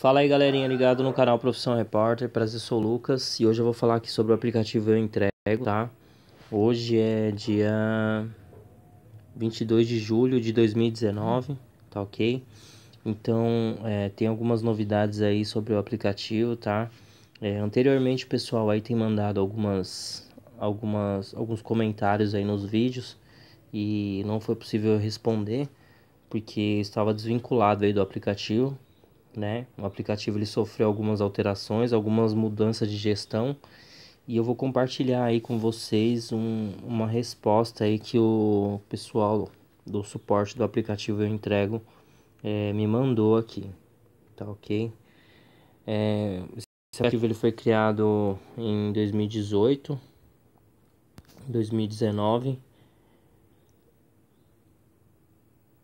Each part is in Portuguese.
Fala aí galerinha ligado no canal Profissão Repórter, prazer sou Lucas e hoje eu vou falar aqui sobre o aplicativo Eu Entrego, tá? Hoje é dia 22 de julho de 2019, tá ok? Então é, tem algumas novidades aí sobre o aplicativo, tá? É, anteriormente o pessoal aí tem mandado algumas, algumas, alguns comentários aí nos vídeos e não foi possível responder porque estava desvinculado aí do aplicativo, né? O aplicativo ele sofreu algumas alterações, algumas mudanças de gestão e eu vou compartilhar aí com vocês um, uma resposta aí que o pessoal do suporte do aplicativo eu entrego é, me mandou aqui, tá ok? É, esse aplicativo ele foi criado em 2018, 2019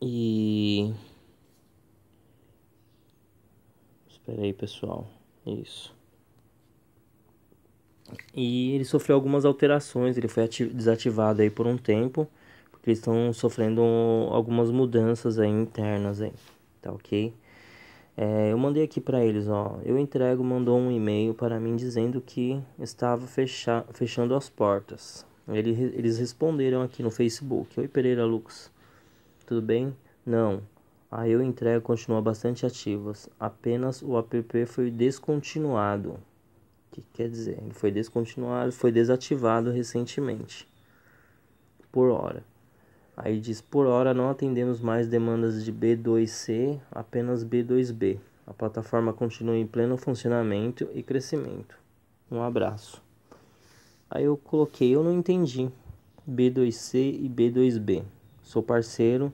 e Espera aí, pessoal. Isso. E ele sofreu algumas alterações, ele foi desativado aí por um tempo, porque eles estão sofrendo algumas mudanças aí internas aí, tá ok? É, eu mandei aqui para eles, ó, eu entrego mandou um e-mail para mim dizendo que estava fecha fechando as portas. Ele, eles responderam aqui no Facebook, Oi Pereira Lux, tudo bem? Não, a Eu Entrega continua bastante ativas, apenas o app foi descontinuado. O que quer dizer? Ele foi descontinuado, foi desativado recentemente. Por hora. Aí diz: por hora não atendemos mais demandas de B2C, apenas B2B. A plataforma continua em pleno funcionamento e crescimento. Um abraço. Aí eu coloquei: eu não entendi. B2C e B2B. Sou parceiro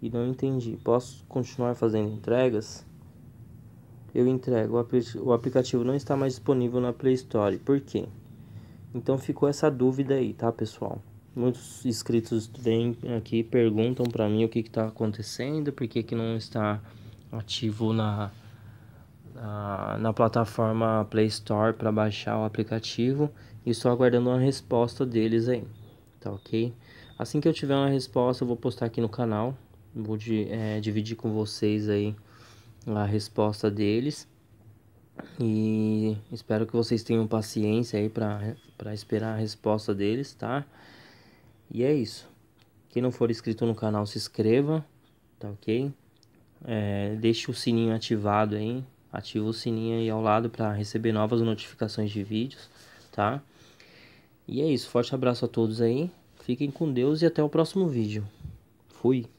e não entendi. Posso continuar fazendo entregas? Eu entrego. O, aplicativo não está mais disponível na Play Store. Por quê? Então ficou essa dúvida aí, tá, pessoal? Muitos inscritos vêm aqui perguntam para mim o que está acontecendo, por que, que não está ativo na, na, na plataforma Play Store para baixar o aplicativo e só aguardando uma resposta deles aí, tá ok? Assim que eu tiver uma resposta, eu vou postar aqui no canal, Vou de, é, dividir com vocês aí a resposta deles. E espero que vocês tenham paciência aí para esperar a resposta deles, tá? E é isso. Quem não for inscrito no canal, se inscreva, tá ok? É, deixe o sininho ativado aí, ativa o sininho aí ao lado para receber novas notificações de vídeos, tá? E é isso, forte abraço a todos aí, fiquem com Deus e até o próximo vídeo. Fui!